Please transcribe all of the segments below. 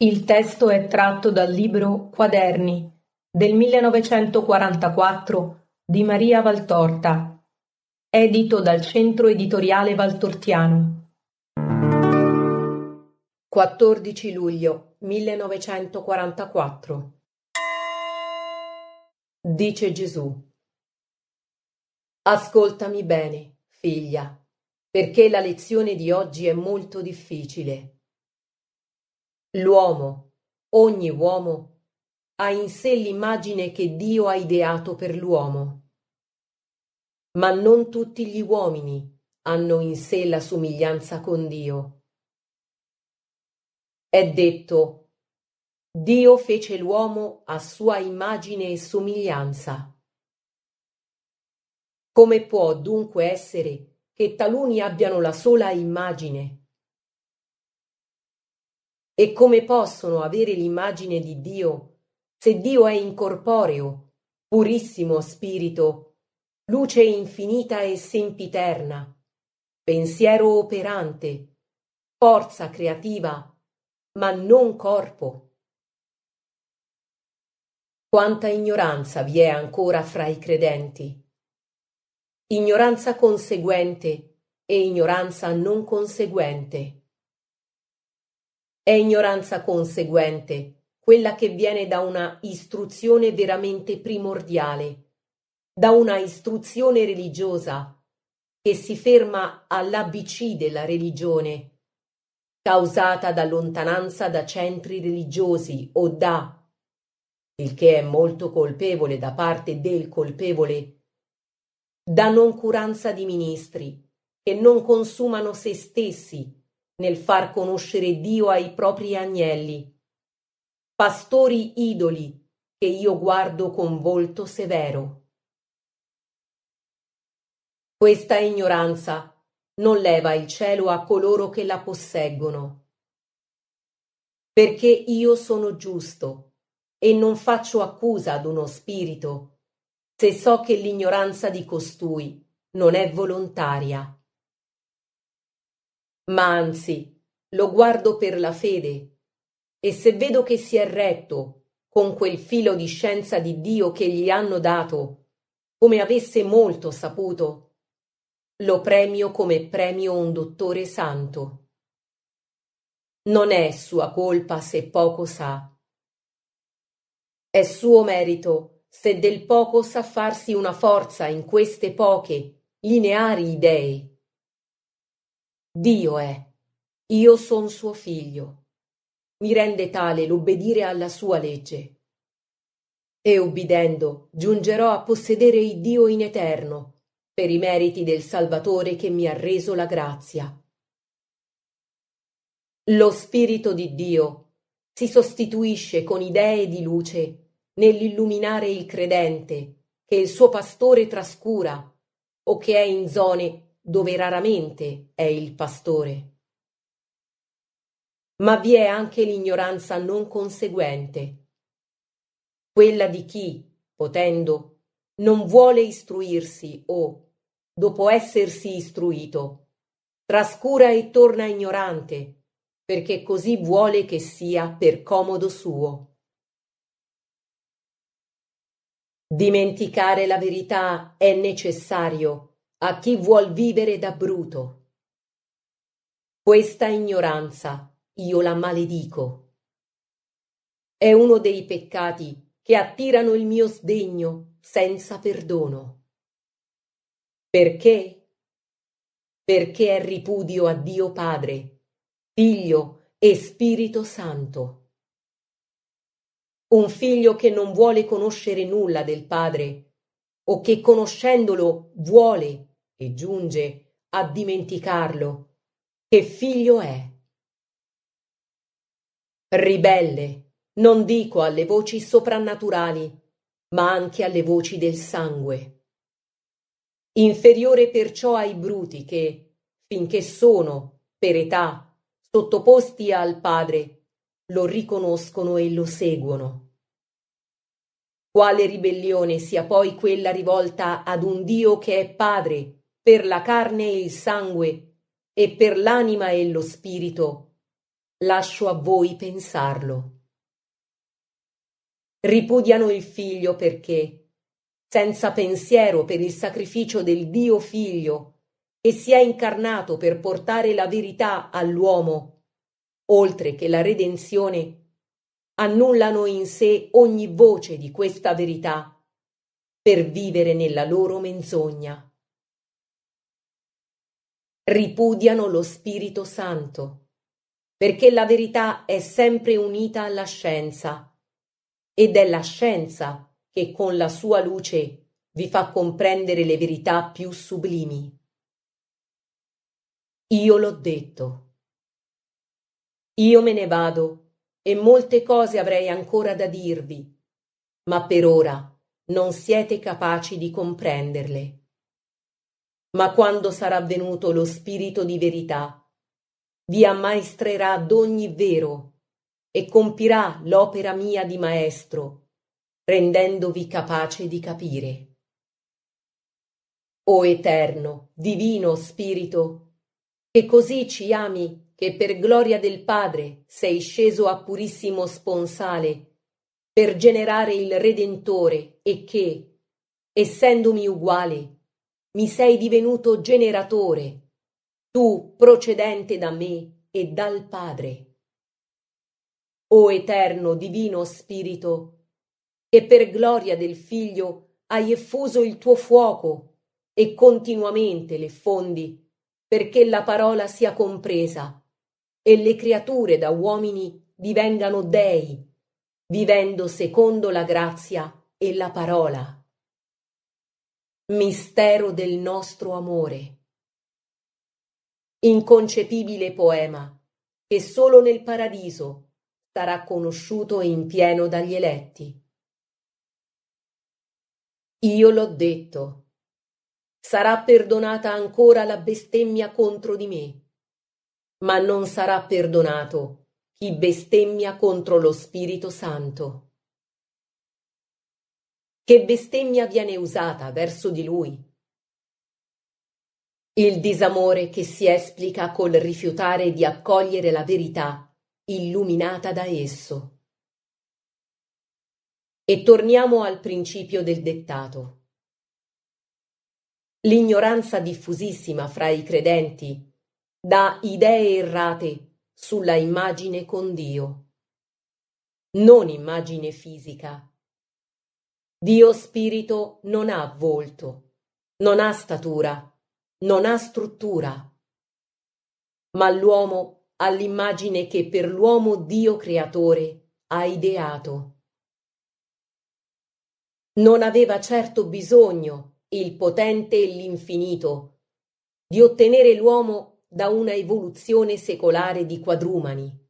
Il testo è tratto dal libro "Quaderni" del 1944 di Maria Valtorta, edito dal Centro Editoriale Valtortiano. 14 luglio 1944 Dice Gesù Ascoltami bene, figlia, perché la lezione di oggi è molto difficile L'uomo, ogni uomo, ha in sé l'immagine che Dio ha ideato per l'uomo. Ma non tutti gli uomini hanno in sé la somiglianza con Dio. È detto, Dio fece l'uomo a sua immagine e somiglianza. Come può dunque essere che taluni abbiano la sola immagine e come possono avere l'immagine di Dio se Dio è incorporeo, purissimo spirito, luce infinita e sempiterna, pensiero operante, forza creativa, ma non corpo? Quanta ignoranza vi è ancora fra i credenti? Ignoranza conseguente e ignoranza non conseguente. È ignoranza conseguente, quella che viene da una istruzione veramente primordiale, da una istruzione religiosa che si ferma all'ABC della religione, causata da lontananza da centri religiosi o da, il che è molto colpevole da parte del colpevole, da noncuranza di ministri che non consumano se stessi nel far conoscere Dio ai propri agnelli. Pastori idoli che io guardo con volto severo. Questa ignoranza non leva il cielo a coloro che la posseggono. Perché io sono giusto e non faccio accusa ad uno spirito, se so che l'ignoranza di costui non è volontaria ma anzi lo guardo per la fede. E se vedo che si è retto, con quel filo di scienza di Dio che gli hanno dato, come avesse molto saputo, lo premio come premio un dottore santo. Non è sua colpa se poco sa. È suo merito se del poco sa farsi una forza in queste poche, lineari idee Dio è, io sono suo figlio, mi rende tale l'obbedire alla sua legge. E ubbidendo giungerò a possedere il Dio in eterno, per i meriti del Salvatore che mi ha reso la grazia. Lo Spirito di Dio si sostituisce con idee di luce nell'illuminare il credente che il suo pastore trascura o che è in zone dove raramente è il pastore. Ma vi è anche l'ignoranza non conseguente, quella di chi, potendo, non vuole istruirsi o, dopo essersi istruito, trascura e torna ignorante, perché così vuole che sia per comodo suo. Dimenticare la verità è necessario a chi vuol vivere da bruto. Questa ignoranza io la maledico. È uno dei peccati che attirano il mio sdegno senza perdono. Perché? Perché è ripudio a Dio Padre, Figlio e Spirito Santo. Un figlio che non vuole conoscere nulla del padre o che conoscendolo vuole e giunge a dimenticarlo che figlio è. Ribelle, non dico alle voci soprannaturali, ma anche alle voci del sangue. Inferiore perciò ai bruti che, finché sono, per età, sottoposti al padre, lo riconoscono e lo seguono. Quale ribellione sia poi quella rivolta ad un Dio che è padre per la carne e il sangue, e per l'anima e lo spirito. Lascio a voi pensarlo. Ripudiano il figlio perché, senza pensiero per il sacrificio del Dio figlio, che si è incarnato per portare la verità all'uomo, oltre che la redenzione, annullano in sé ogni voce di questa verità per vivere nella loro menzogna ripudiano lo Spirito Santo, perché la verità è sempre unita alla scienza ed è la scienza che con la sua luce vi fa comprendere le verità più sublimi. Io l'ho detto. Io me ne vado e molte cose avrei ancora da dirvi, ma per ora non siete capaci di comprenderle ma quando sarà venuto lo Spirito di verità, vi ammaestrerà d'ogni vero e compirà l'opera mia di maestro, rendendovi capace di capire. O eterno, divino Spirito, che così ci ami, che per gloria del Padre sei sceso a purissimo sponsale, per generare il Redentore e che, essendomi uguale, mi sei divenuto generatore, tu procedente da me e dal Padre. O eterno divino Spirito, che per gloria del Figlio hai effuso il tuo fuoco e continuamente le fondi, perché la parola sia compresa e le creature da uomini divengano dei, vivendo secondo la grazia e la parola. Mistero del nostro amore. Inconcepibile poema che solo nel paradiso sarà conosciuto in pieno dagli eletti. Io l'ho detto. Sarà perdonata ancora la bestemmia contro di me, ma non sarà perdonato chi bestemmia contro lo Spirito Santo. Che bestemmia viene usata verso di lui? Il disamore che si esplica col rifiutare di accogliere la verità illuminata da esso. E torniamo al principio del dettato. L'ignoranza diffusissima fra i credenti dà idee errate sulla immagine con Dio, non immagine fisica, Dio spirito non ha volto, non ha statura, non ha struttura. Ma l'uomo ha l'immagine che per l'uomo Dio creatore ha ideato. Non aveva certo bisogno il potente e l'infinito di ottenere l'uomo da una evoluzione secolare di quadrumani.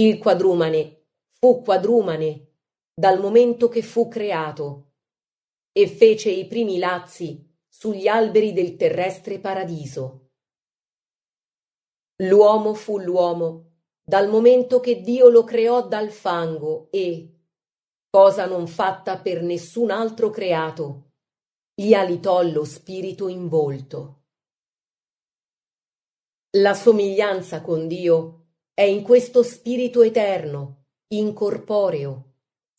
Il quadrumane fu quadrumane dal momento che fu creato, e fece i primi lazzi sugli alberi del terrestre paradiso. L'uomo fu l'uomo dal momento che Dio lo creò dal fango e, cosa non fatta per nessun altro creato, gli alitò lo spirito in volto. La somiglianza con Dio è in questo spirito eterno, incorporeo,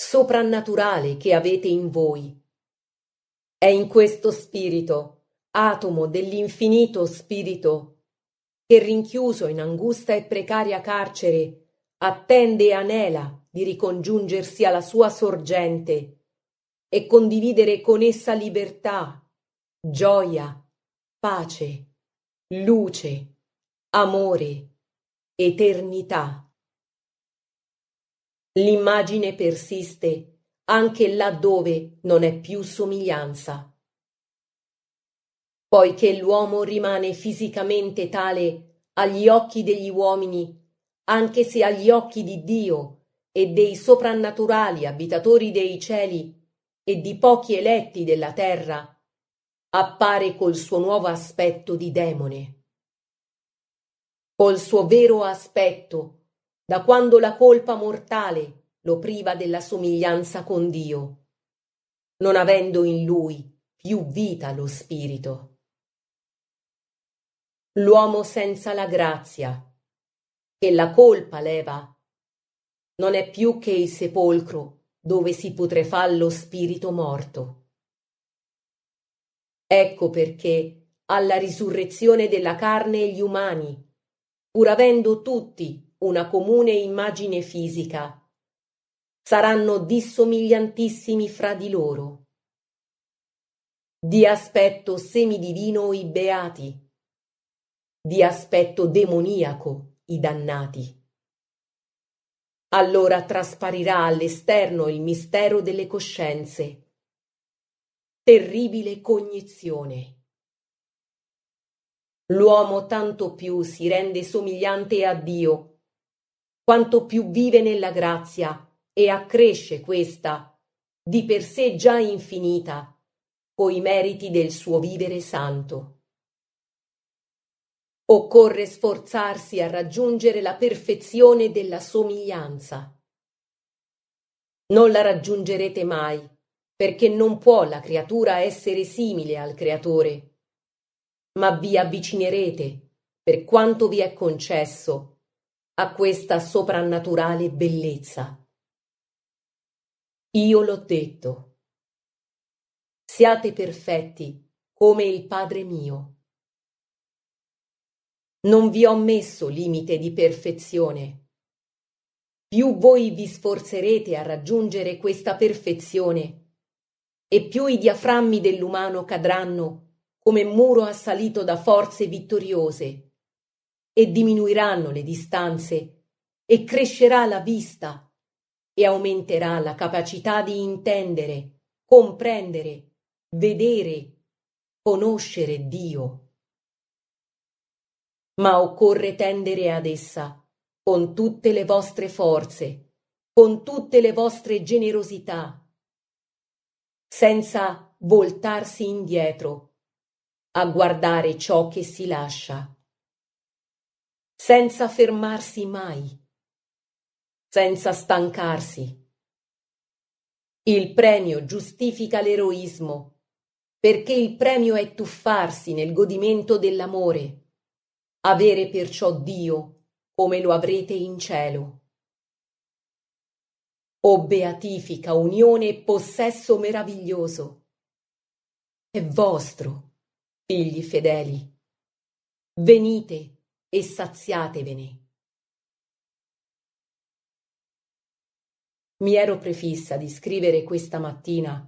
soprannaturale che avete in voi. È in questo spirito, atomo dell'infinito spirito, che rinchiuso in angusta e precaria carcere, attende e anela di ricongiungersi alla sua sorgente e condividere con essa libertà, gioia, pace, luce, amore, eternità. L'immagine persiste anche laddove non è più somiglianza. Poiché l'uomo rimane fisicamente tale agli occhi degli uomini, anche se agli occhi di Dio e dei soprannaturali abitatori dei cieli e di pochi eletti della terra, appare col suo nuovo aspetto di demone. Col suo vero aspetto da quando la colpa mortale lo priva della somiglianza con Dio, non avendo in lui più vita lo spirito. L'uomo senza la grazia, che la colpa leva, non è più che il sepolcro dove si putrefà lo spirito morto. Ecco perché alla risurrezione della carne gli umani, pur avendo tutti una comune immagine fisica. Saranno dissomigliantissimi fra di loro. Di aspetto semidivino i beati, di aspetto demoniaco i dannati. Allora trasparirà all'esterno il mistero delle coscienze. Terribile cognizione. L'uomo tanto più si rende somigliante a Dio quanto più vive nella grazia e accresce questa, di per sé già infinita, coi meriti del suo vivere santo. Occorre sforzarsi a raggiungere la perfezione della somiglianza. Non la raggiungerete mai, perché non può la creatura essere simile al creatore, ma vi avvicinerete, per quanto vi è concesso, a questa soprannaturale bellezza. Io l'ho detto. Siate perfetti come il Padre mio. Non vi ho messo limite di perfezione. Più voi vi sforzerete a raggiungere questa perfezione, e più i diaframmi dell'umano cadranno come muro assalito da forze vittoriose e diminuiranno le distanze e crescerà la vista e aumenterà la capacità di intendere, comprendere, vedere, conoscere Dio. Ma occorre tendere ad essa con tutte le vostre forze, con tutte le vostre generosità, senza voltarsi indietro a guardare ciò che si lascia senza fermarsi mai, senza stancarsi. Il premio giustifica l'eroismo, perché il premio è tuffarsi nel godimento dell'amore, avere perciò Dio come lo avrete in cielo. O beatifica unione e possesso meraviglioso, è vostro, figli fedeli. Venite e saziatevene. Mi ero prefissa di scrivere questa mattina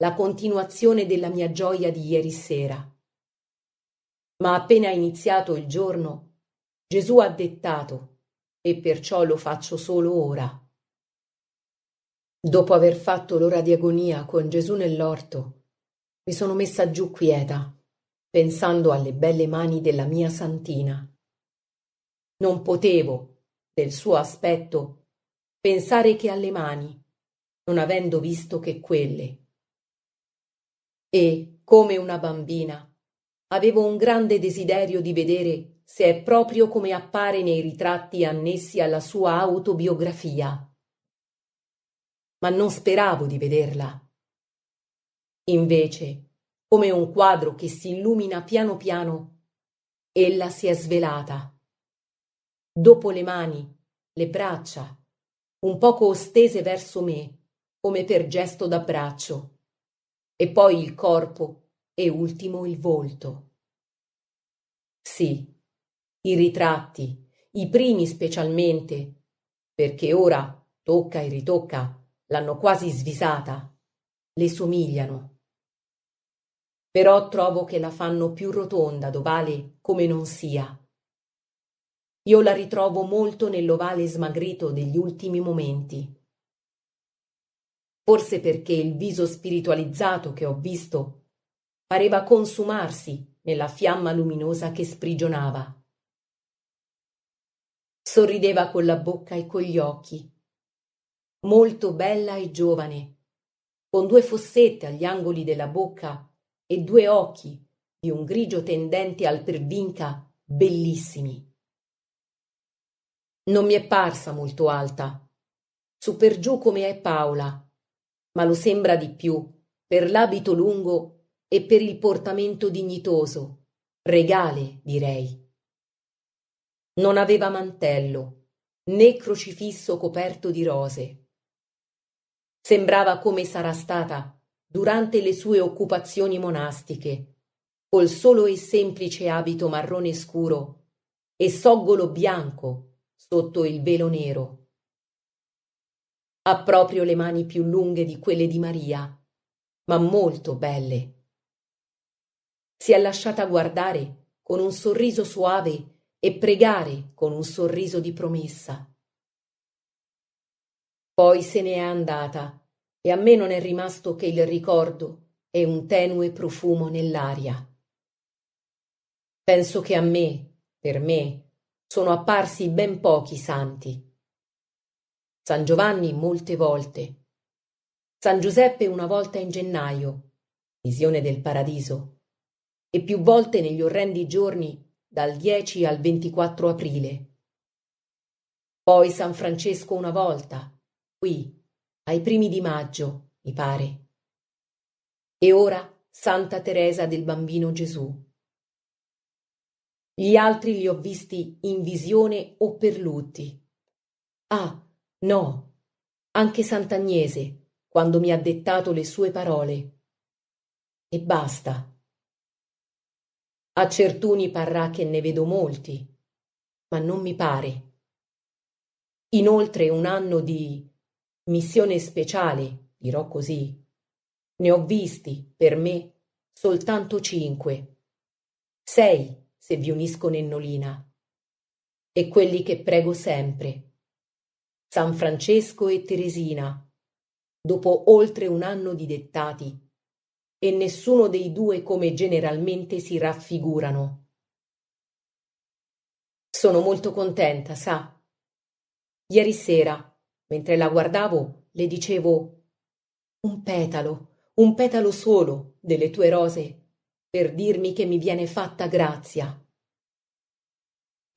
la continuazione della mia gioia di ieri sera. Ma appena iniziato il giorno, Gesù ha dettato e perciò lo faccio solo ora. Dopo aver fatto l'ora di agonia con Gesù nell'orto, mi sono messa giù quieta, pensando alle belle mani della mia santina. Non potevo, del suo aspetto, pensare che alle mani, non avendo visto che quelle. E, come una bambina, avevo un grande desiderio di vedere se è proprio come appare nei ritratti annessi alla sua autobiografia. Ma non speravo di vederla. Invece, come un quadro che si illumina piano piano, ella si è svelata dopo le mani, le braccia, un poco ostese verso me, come per gesto d'abbraccio, e poi il corpo e ultimo il volto. Sì, i ritratti, i primi specialmente, perché ora tocca e ritocca, l'hanno quasi svisata, le somigliano. Però trovo che la fanno più rotonda, dovale come non sia io la ritrovo molto nell'ovale smagrito degli ultimi momenti. Forse perché il viso spiritualizzato che ho visto pareva consumarsi nella fiamma luminosa che sprigionava. Sorrideva con la bocca e con gli occhi, molto bella e giovane, con due fossette agli angoli della bocca e due occhi di un grigio tendente al pervinca bellissimi. Non mi è parsa molto alta, su per giù come è Paola, ma lo sembra di più per l'abito lungo e per il portamento dignitoso, regale, direi. Non aveva mantello né crocifisso coperto di rose. Sembrava come sarà stata durante le sue occupazioni monastiche, col solo e semplice abito marrone scuro e soggolo bianco sotto il velo nero. Ha proprio le mani più lunghe di quelle di Maria, ma molto belle. Si è lasciata guardare con un sorriso suave e pregare con un sorriso di promessa. Poi se n'è andata e a me non è rimasto che il ricordo e un tenue profumo nell'aria. Penso che a me, per me, sono apparsi ben pochi santi. San Giovanni molte volte, San Giuseppe una volta in gennaio, visione del paradiso, e più volte negli orrendi giorni dal 10 al 24 aprile. Poi San Francesco una volta, qui, ai primi di maggio, mi pare. E ora Santa Teresa del Bambino Gesù. Gli altri li ho visti in visione o per lutti. Ah, no, anche Sant'Agnese, quando mi ha dettato le sue parole. E basta. A certuni parrà che ne vedo molti, ma non mi pare. Inoltre un anno di missione speciale, dirò così, ne ho visti, per me, soltanto cinque. Sei se vi unisco Nennolina. E quelli che prego sempre. San Francesco e Teresina, dopo oltre un anno di dettati, e nessuno dei due come generalmente si raffigurano. Sono molto contenta, sa. Ieri sera, mentre la guardavo, le dicevo un petalo, un petalo solo delle tue rose, per dirmi che mi viene fatta grazia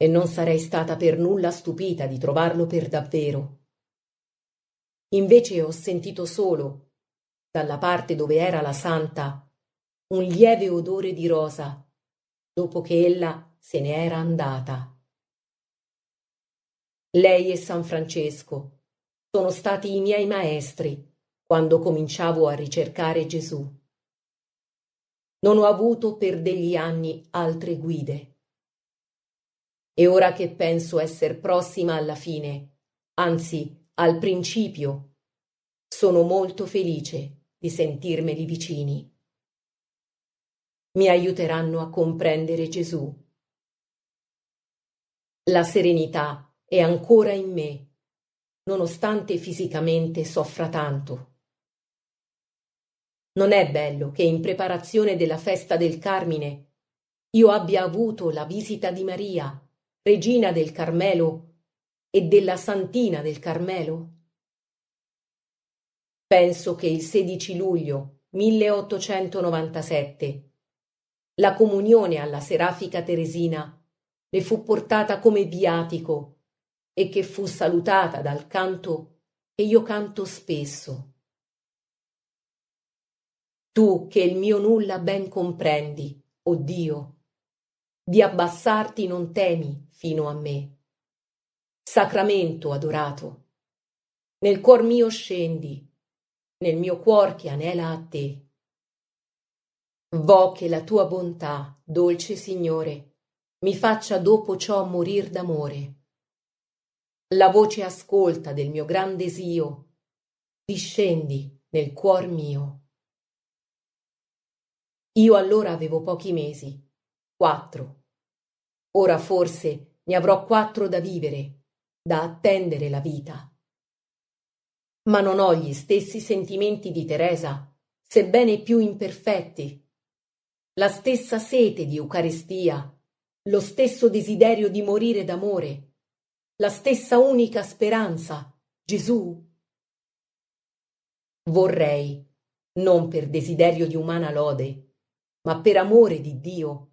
e non sarei stata per nulla stupita di trovarlo per davvero. Invece ho sentito solo, dalla parte dove era la santa, un lieve odore di rosa, dopo che ella se ne era andata. Lei e San Francesco sono stati i miei maestri quando cominciavo a ricercare Gesù. Non ho avuto per degli anni altre guide e ora che penso esser prossima alla fine, anzi al principio, sono molto felice di sentirmeli vicini. Mi aiuteranno a comprendere Gesù. La serenità è ancora in me, nonostante fisicamente soffra tanto. Non è bello che in preparazione della festa del Carmine io abbia avuto la visita di Maria regina del Carmelo e della Santina del Carmelo? Penso che il 16 luglio 1897 la comunione alla serafica Teresina le fu portata come viatico e che fu salutata dal canto che io canto spesso. Tu che il mio nulla ben comprendi, o oh Dio, di abbassarti non temi fino a me. Sacramento adorato, nel cuor mio scendi, nel mio cuor che anela a te. Vo che la tua bontà, dolce Signore, mi faccia dopo ciò morir d'amore. La voce ascolta del mio gran desio, discendi nel cuor mio. Io allora avevo pochi mesi quattro. Ora forse ne avrò quattro da vivere, da attendere la vita. Ma non ho gli stessi sentimenti di Teresa, sebbene più imperfetti. La stessa sete di Eucaristia, lo stesso desiderio di morire d'amore, la stessa unica speranza, Gesù. Vorrei, non per desiderio di umana lode, ma per amore di Dio,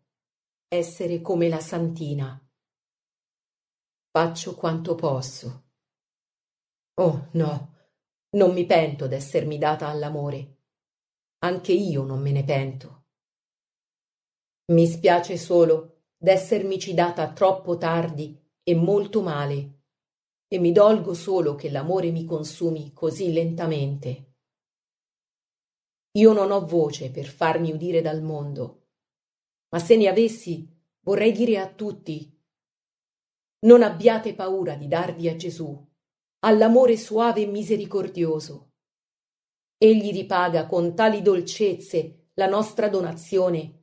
essere come la santina. Faccio quanto posso. Oh no, non mi pento d'essermi data all'amore. Anche io non me ne pento. Mi spiace solo d'essermici data troppo tardi e molto male, e mi dolgo solo che l'amore mi consumi così lentamente. Io non ho voce per farmi udire dal mondo ma se ne avessi, vorrei dire a tutti, non abbiate paura di darvi a Gesù, all'amore suave e misericordioso. Egli ripaga con tali dolcezze la nostra donazione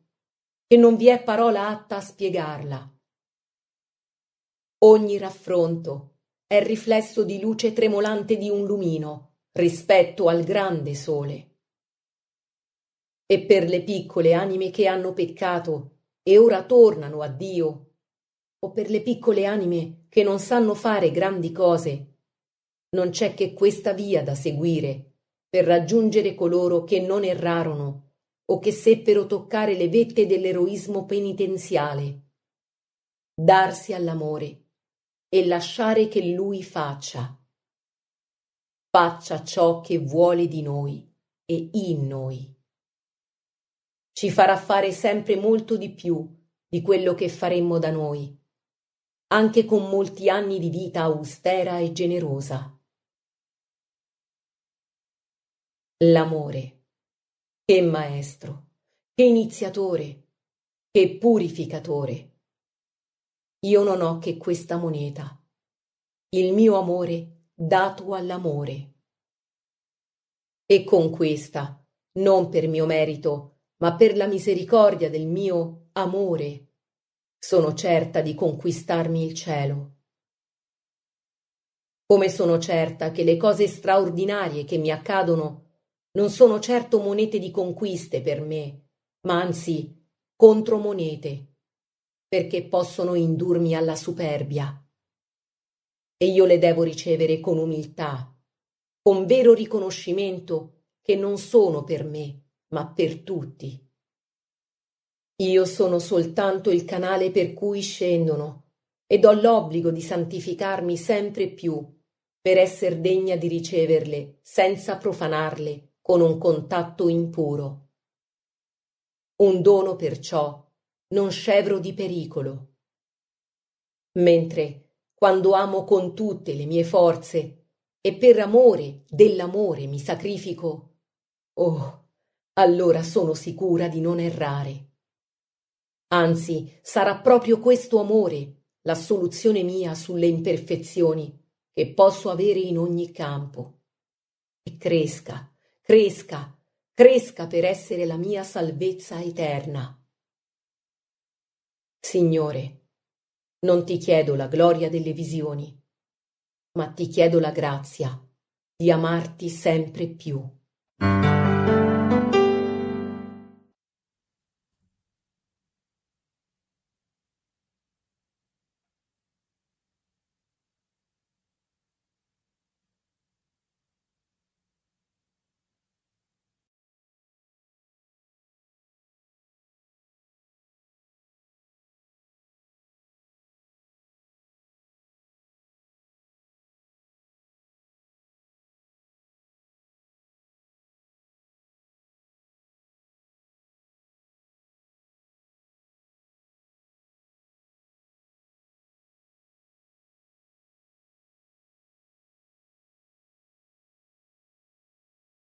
che non vi è parola atta a spiegarla. Ogni raffronto è riflesso di luce tremolante di un lumino rispetto al grande sole e per le piccole anime che hanno peccato e ora tornano a Dio, o per le piccole anime che non sanno fare grandi cose, non c'è che questa via da seguire per raggiungere coloro che non errarono o che seppero toccare le vette dell'eroismo penitenziale. Darsi all'amore e lasciare che lui faccia. Faccia ciò che vuole di noi e in noi ci farà fare sempre molto di più di quello che faremmo da noi, anche con molti anni di vita austera e generosa. L'amore. Che maestro, che iniziatore, che purificatore. Io non ho che questa moneta, il mio amore dato all'amore. E con questa, non per mio merito, ma per la misericordia del mio amore sono certa di conquistarmi il cielo. Come sono certa che le cose straordinarie che mi accadono non sono certo monete di conquiste per me, ma anzi contromonete, perché possono indurmi alla superbia. E io le devo ricevere con umiltà, con vero riconoscimento che non sono per me, ma per tutti. Io sono soltanto il canale per cui scendono ed ho l'obbligo di santificarmi sempre più per esser degna di riceverle senza profanarle con un contatto impuro. Un dono perciò non scevro di pericolo. Mentre quando amo con tutte le mie forze e per amore dell'amore mi sacrifico, oh, allora sono sicura di non errare. Anzi, sarà proprio questo amore la soluzione mia sulle imperfezioni che posso avere in ogni campo. E cresca, cresca, cresca per essere la mia salvezza eterna. Signore, non ti chiedo la gloria delle visioni, ma ti chiedo la grazia di amarti sempre più.